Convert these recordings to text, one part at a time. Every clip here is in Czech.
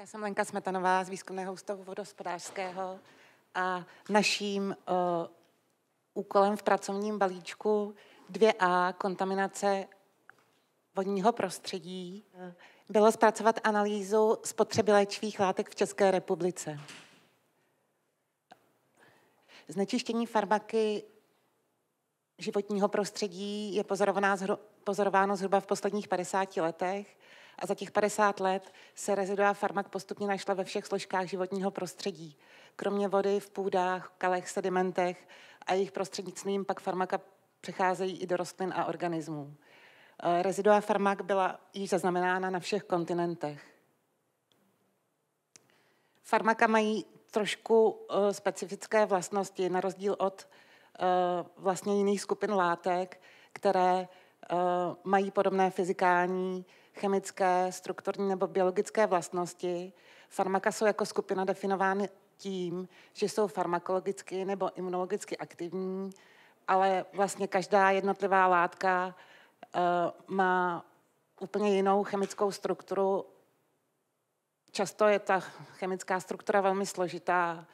Já jsem Lenka Smetanová z Výzkumného ústavu vodospodářského a naším o, eh, úkolem v pracovním balíčku 2a kontaminace vodního prostředí eh, bylo zpracovat analýzu spotřeby léčivých látek v České republice. Znečištění farmaky životního prostředí je pozorováno zhruba v posledních 50 letech a za těch 50 let se rezidua farmak postupně našla ve všech složkách životního prostředí. Kromě vody v půdách, kalech, sedimentech a jejich prostřednictvím pak farmaka přecházejí i do rostlin a organismů. Eh, rezidua farmak byla již zaznamenána na všech kontinentech. Farmaka mají trošku eh, specifické vlastnosti, na rozdíl od eh, vlastně jiných skupin látek, které Eh, mají podobné fyzikální, chemické, strukturní nebo biologické vlastnosti. Farmaka jsou jako skupina definovány tím, že jsou farmakologicky nebo imunologicky aktivní, ale vlastně každá jednotlivá látka eh, má úplně jinou chemickou strukturu. Často je ta chemická struktura velmi složitá.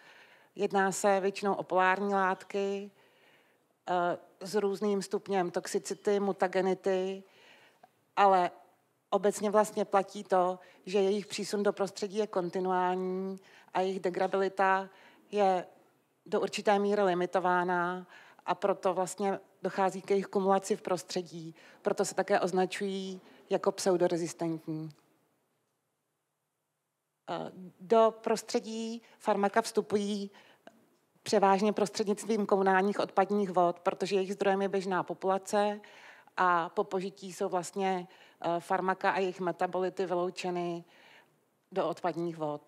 Jedná se většinou o polární látky, Eh, s různým stupněm toxicity, mutagenity, ale obecně vlastně platí to, že jejich přísun do prostředí je kontinuální a jejich degradabilita je do určité míry limitována a proto vlastně dochází k jejich kumulaci v prostředí. Proto se také označují jako pseudorezistentní. Eh, do prostředí farmaka vstupují převážně prostřednictvím komunálních odpadních vod, protože jejich zdrojem je běžná populace a po požití jsou vlastně eh, farmaka a jejich metabolity vyloučeny do odpadních vod.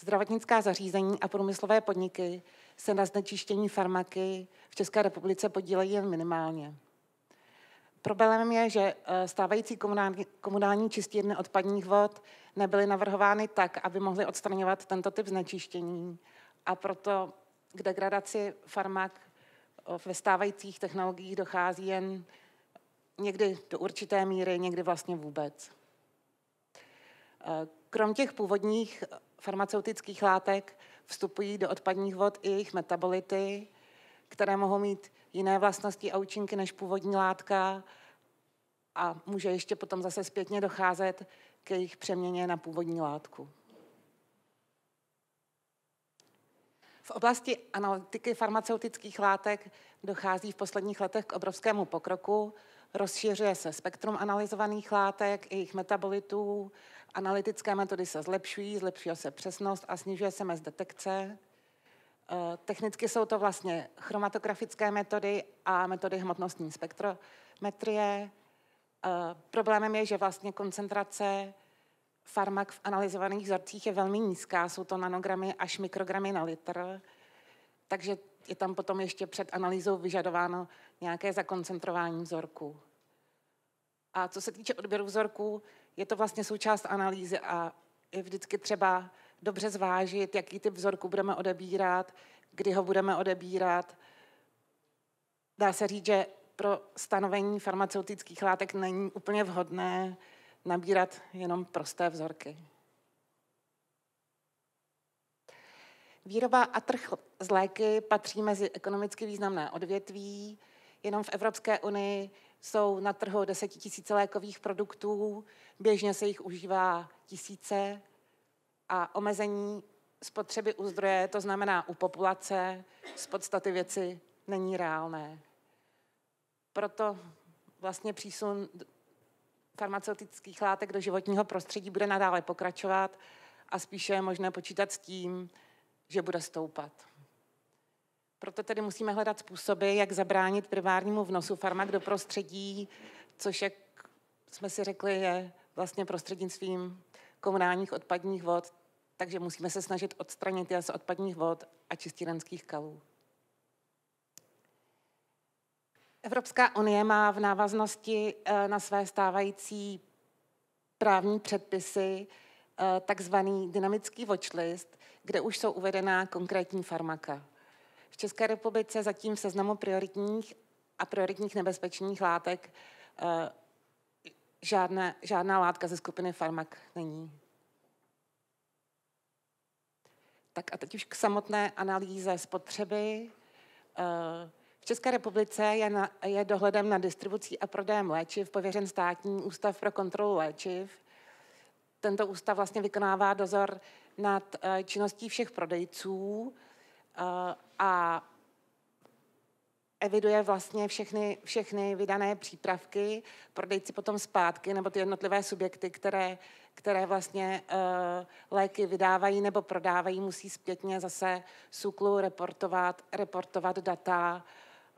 Zdravotnická zařízení a průmyslové podniky se na znečištění farmaky v České republice podílejí jen minimálně. Problémem je, že eh, stávající komunální, komunální čistírny odpadních vod nebyly navrhovány tak, aby mohly odstraňovat tento typ znečištění a proto k degradaci farmak ve stávajících technologiích dochází jen někdy do určité míry, někdy vlastně vůbec. E, krom těch původních farmaceutických látek vstupují do odpadních vod i jejich metabolity, které mohou mít jiné vlastnosti a účinky než původní látka a může ještě potom zase zpětně docházet k jejich přeměně na původní látku. V oblasti analytiky farmaceutických látek dochází v posledních letech k obrovskému pokroku. Rozšiřuje se spektrum analyzovaných látek, jejich metabolitů, analytické metody se zlepšují, zlepšuje se přesnost a snižuje se mez detekce. Eh, technicky jsou to vlastně chromatografické metody a metody hmotnostní spektrometrie. Eh, problémem je, že vlastně koncentrace farmak v analyzovaných vzorcích je velmi nízká, jsou to nanogramy až mikrogramy na litr, takže je tam potom ještě před analýzou vyžadováno nějaké zakoncentrování vzorku. A co se týče odběru vzorků, je to vlastně součást analýzy a je vždycky třeba dobře zvážit, jaký typ vzorku budeme odebírat, kdy ho budeme odebírat. Dá se říct, že pro stanovení farmaceutických látek není úplně vhodné nabírat jenom prosté vzorky. Výroba a trh z léky patří mezi ekonomicky významné odvětví. Jenom v Evropské unii jsou na trhu desetitisíce lékových produktů, běžně se jich užívá tisíce a omezení spotřeby u zdroje, to znamená u populace, z podstaty věci není reálné. Proto vlastně přísun farmaceutických látek do životního prostředí bude nadále pokračovat a spíše je možné počítat s tím, že bude stoupat. Proto tedy musíme hledat způsoby, jak zabránit primárnímu vnosu farmak do prostředí, což, jak jsme si řekli, je vlastně prostřednictvím komunálních odpadních vod, takže musíme se snažit odstranit je z odpadních vod a čistírenských kalů. Evropská unie má v návaznosti eh, na své stávající právní předpisy eh, takzvaný dynamický watchlist, kde už jsou uvedená konkrétní farmaka. V České republice zatím v seznamu prioritních a prioritních nebezpečných látek eh, žádná, žádná látka ze skupiny farmak není. Tak a teď už k samotné analýze spotřeby. V České republice je, na, je dohledem na distribucí a prodejem léčiv pověřen státní ústav pro kontrolu léčiv. Tento ústav vlastně vykonává dozor nad eh, činností všech prodejců eh, a eviduje vlastně všechny, všechny vydané přípravky, prodejci potom zpátky nebo ty jednotlivé subjekty, které, které vlastně uh, léky vydávají nebo prodávají, musí zpětně zase SUKLu reportovat, reportovat data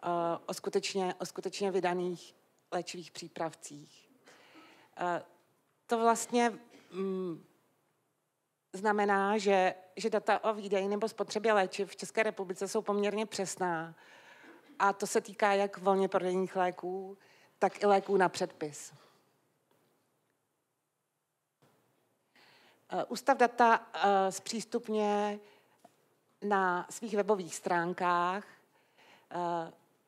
Eh, o, skutečně, o skutečně vydaných léčivých přípravcích. Eh, to vlastně mm, znamená, že, že data o výdeji nebo spotřebě léčiv v České republice jsou poměrně přesná. A to se týká jak volně prodejních léků, tak i léků na předpis. Eh, ústav data zpřístupně na svých webových stránkách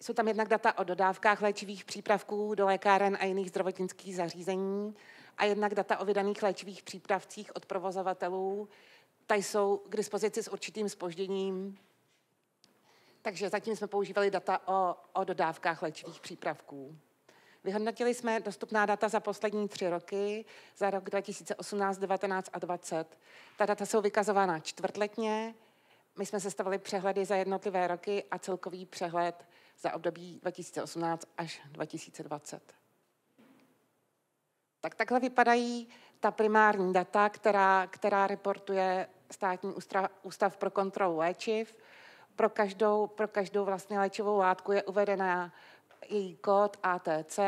jsou tam jednak data o dodávkách léčivých přípravků do lékáren a jiných zdravotnických zařízení a jednak data o vydaných léčivých přípravcích od provozovatelů. Ta jsou k dispozici s určitým spožděním, takže zatím jsme používali data o, o dodávkách léčivých přípravků. Vyhodnotili jsme dostupná data za poslední tři roky, za rok 2018, 2019 a 2020. Ta data jsou vykazována čtvrtletně. My jsme sestavili přehledy za jednotlivé roky a celkový přehled za období 2018 až 2020. Tak takhle vypadají ta primární data, která, která reportuje státní ústav, pro kontrolu léčiv. Pro každou, pro každou vlastně léčivou látku je uvedena její kód ATC,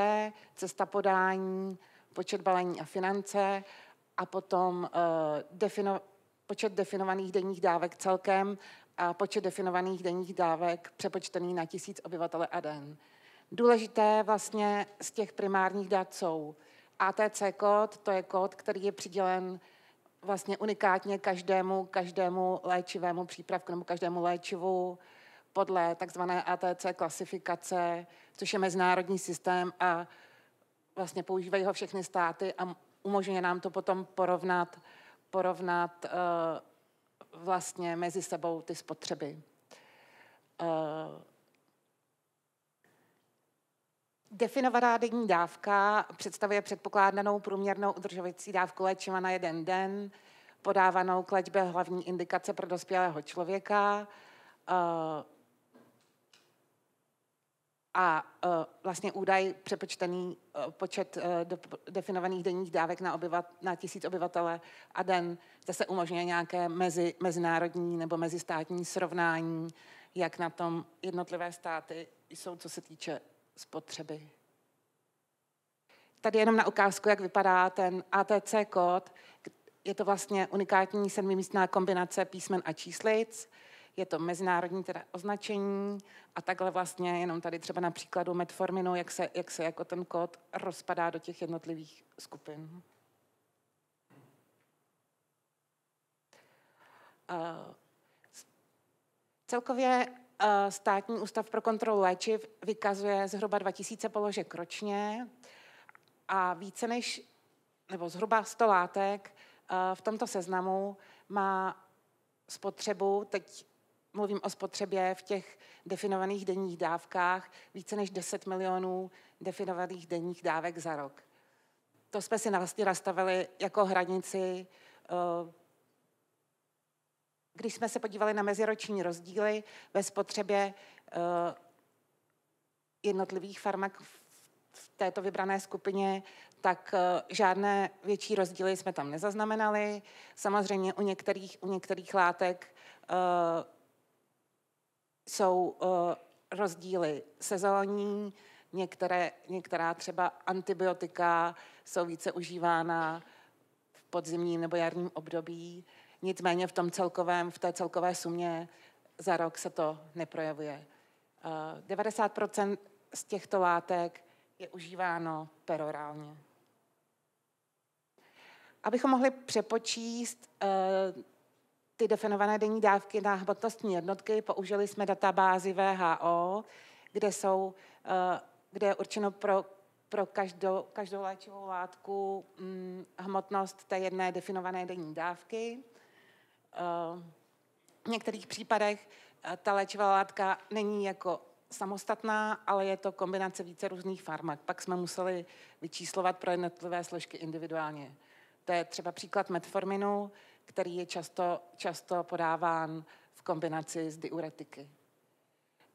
cesta podání, počet balení a finance a potom uh, defino, počet definovaných denních dávek celkem a počet definovaných denních dávek přepočtený na tisíc obyvatele a den. Důležité vlastně z těch primárních dat jsou ATC kód, to je kód, který je přidělen vlastně unikátně každému, každému léčivému přípravku nebo každému léčivu podle takzvané ATC klasifikace, což je mezinárodní systém a vlastně používají ho všechny státy a umožňuje nám to potom porovnat, porovnat eh, vlastně mezi sebou ty spotřeby. Uh, Definovaná denní dávka představuje předpokládanou průměrnou udržovací dávku léčiva na jeden den, podávanou k léčbě hlavní indikace pro dospělého člověka, uh, a uh, vlastně údaj přepočtený uh, počet uh, eh, do, definovaných denních dávek na, obyvat, na tisíc obyvatele a den zase umožňuje nějaké mezi, mezinárodní nebo mezistátní srovnání, jak na tom jednotlivé státy jsou, co se týče spotřeby. Tady jenom na ukázku, jak vypadá ten ATC kód. Je to vlastně unikátní sedmimístná kombinace písmen a číslic. Uh, je to mezinárodní teda označení a takhle vlastně jenom tady třeba na příkladu metforminu, jak se, jak se jako ten kód rozpadá do těch jednotlivých skupin. Uh, celkově uh, Státní ústav pro kontrolu léčiv vykazuje zhruba 2000 položek ročně a více než, nebo zhruba 100 látek uh, v tomto seznamu má spotřebu, teď mluvím o spotřebě v těch definovaných denních dávkách více než 10 milionů definovaných denních dávek za rok. To jsme si vlastně nastavili jako hranici. Eh, když jsme se podívali na meziroční rozdíly ve spotřebě eh, jednotlivých farmak v této vybrané skupině, tak eh, žádné větší rozdíly jsme tam nezaznamenali. Samozřejmě u některých, u některých látek jsou uh, rozdíly sezónní, některé, některá třeba antibiotika jsou více užívána v podzimním nebo jarním období, nicméně v tom celkovém, v té celkové sumě za rok se to neprojevuje. Uh, eh, 90% z těchto látek je užíváno perorálně. Abychom mohli přepočíst uh, ty definované denní dávky na hmotnostní jednotky. Použili jsme databázi VHO, kde, jsou, eh, kde je určeno pro, pro každou, každou léčivou látku hm, hmotnost té jedné definované denní dávky. Eh, v některých případech eh, ta léčivá látka není jako samostatná, ale je to kombinace více různých farmak. Pak jsme museli vyčíslovat pro jednotlivé složky individuálně. To je třeba příklad metforminu, který je často, často podáván v kombinaci s diuretiky.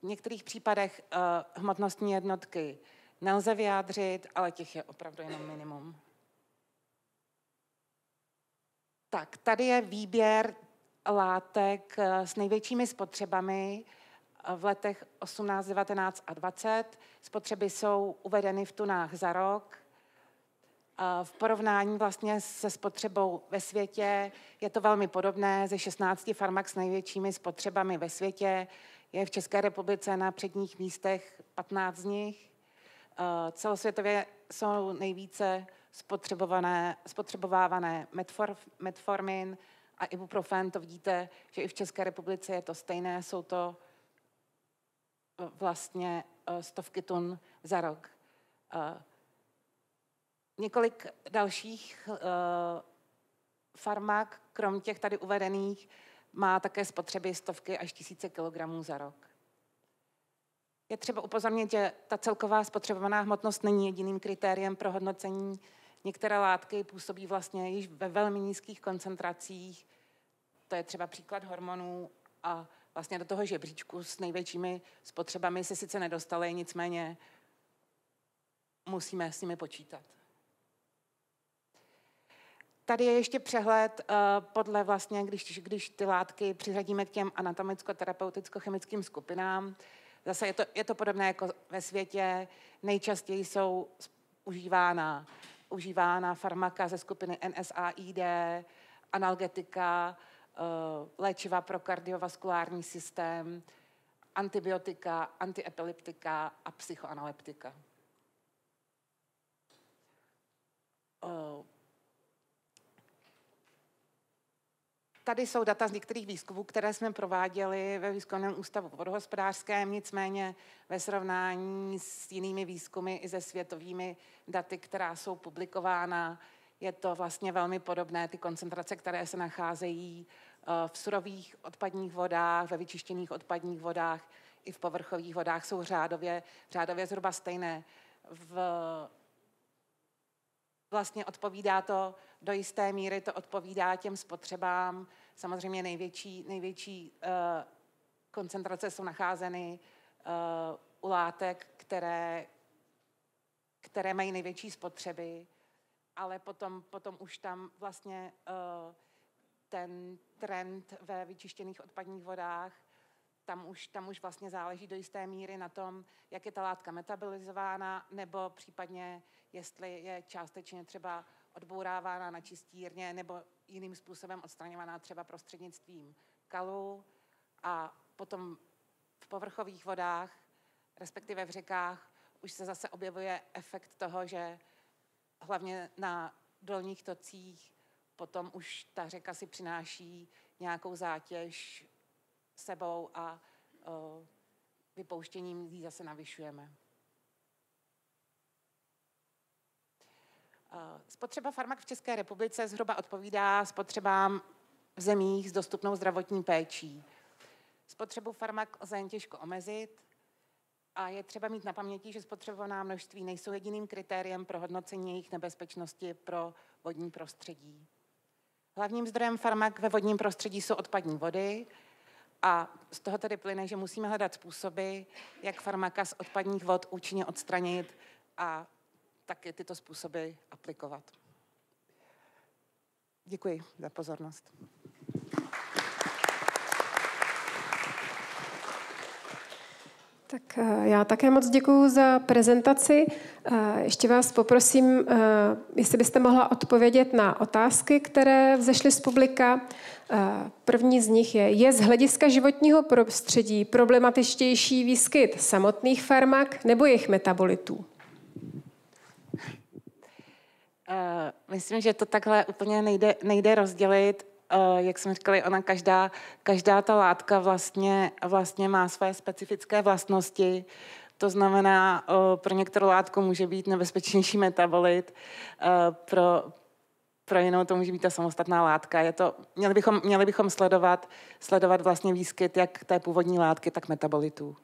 V některých případech uh, hmotnostní jednotky nelze vyjádřit, ale těch je opravdu jenom minimum. Tak, tady je výběr látek eh, s největšími spotřebami eh, v letech 18, 19 a 20. Spotřeby jsou uvedeny v tunách za rok. V porovnání vlastně se spotřebou ve světě je to velmi podobné. Ze 16 farmak s největšími spotřebami ve světě je v České republice na předních místech 15 z nich. Eh, celosvětově jsou nejvíce spotřebované, spotřebovávané metformin a ibuprofen. To vidíte, že i v České republice je to stejné. Jsou to eh, vlastně eh, stovky tun za rok několik dalších uh, farmák, krom těch tady uvedených, má také spotřeby stovky až tisíce kilogramů za rok. Je třeba upozornit, že ta celková spotřebovaná hmotnost není jediným kritériem pro hodnocení. Některé látky působí vlastně již ve velmi nízkých koncentracích. To je třeba příklad hormonů a vlastně do toho žebříčku s největšími spotřebami se sice nedostaly, nicméně musíme s nimi počítat. Tady je ještě přehled uh, podle vlastně, když, když ty látky přiřadíme k těm anatomicko-terapeuticko-chemickým skupinám. Zase je to, je to podobné jako ve světě. Nejčastěji jsou užívána, užívána farmaka ze skupiny NSAID, analgetika, uh, léčiva pro kardiovaskulární systém, antibiotika, antiepileptika a psychoanaleptika. Uh, Tady jsou data z některých výzkumů, které jsme prováděli ve výzkumném ústavu vodohospodářském, nicméně ve srovnání s jinými výzkumy i se světovými daty, která jsou publikována, je to vlastně velmi podobné, ty koncentrace, které se nacházejí eh, v surových odpadních vodách, ve vyčištěných odpadních vodách i v povrchových vodách jsou řádově, řádově zhruba stejné. V vlastně odpovídá to do jisté míry, to odpovídá těm spotřebám. Samozřejmě největší, největší uh, koncentrace jsou nacházeny uh, u látek, které, které mají největší spotřeby, ale potom, potom už tam vlastně uh, ten trend ve vyčištěných odpadních vodách tam už, tam už vlastně záleží do jisté míry na tom, jak je ta látka metabolizována, nebo případně, jestli je částečně třeba odbourávána na čistírně, nebo jiným způsobem odstraňovaná třeba prostřednictvím kalu, a potom v povrchových vodách, respektive v řekách, už se zase objevuje efekt toho, že hlavně na dolních tocích potom už ta řeka si přináší nějakou zátěž sebou a uh, vypouštěním lidí zase navyšujeme. Eh, spotřeba farmak v České republice zhruba odpovídá spotřebám v zemích s dostupnou zdravotní péčí. Spotřebu farmak lze jen těžko omezit a je třeba mít na paměti, že spotřebovaná množství nejsou jediným kritériem pro hodnocení jejich nebezpečnosti pro vodní prostředí. Hlavním zdrojem farmak ve vodním prostředí jsou odpadní vody, a z toho tedy plyne, že musíme hledat způsoby, jak farmaka z odpadních vod účinně odstranit a taky tyto způsoby aplikovat. Děkuji za pozornost. Tak eh, já také moc děkuji za prezentaci. Eh, ještě vás poprosím, eh, jestli byste mohla odpovědět na otázky, které vzešly z publika. Eh, první z nich je, je z hlediska životního prostředí problematičtější výskyt samotných farmak nebo jejich metabolitů? Eh, myslím, že to takhle úplně nejde, nejde rozdělit. Eh, jak jsme říkali, ona každá, každá ta látka vlastně, vlastně má své specifické vlastnosti. To znamená, pro některou látku může být nebezpečnější metabolit, pro, pro jinou to může být ta samostatná látka. Je to, měli bychom, měli bychom sledovat, sledovat vlastně výskyt jak té původní látky, tak metabolitů.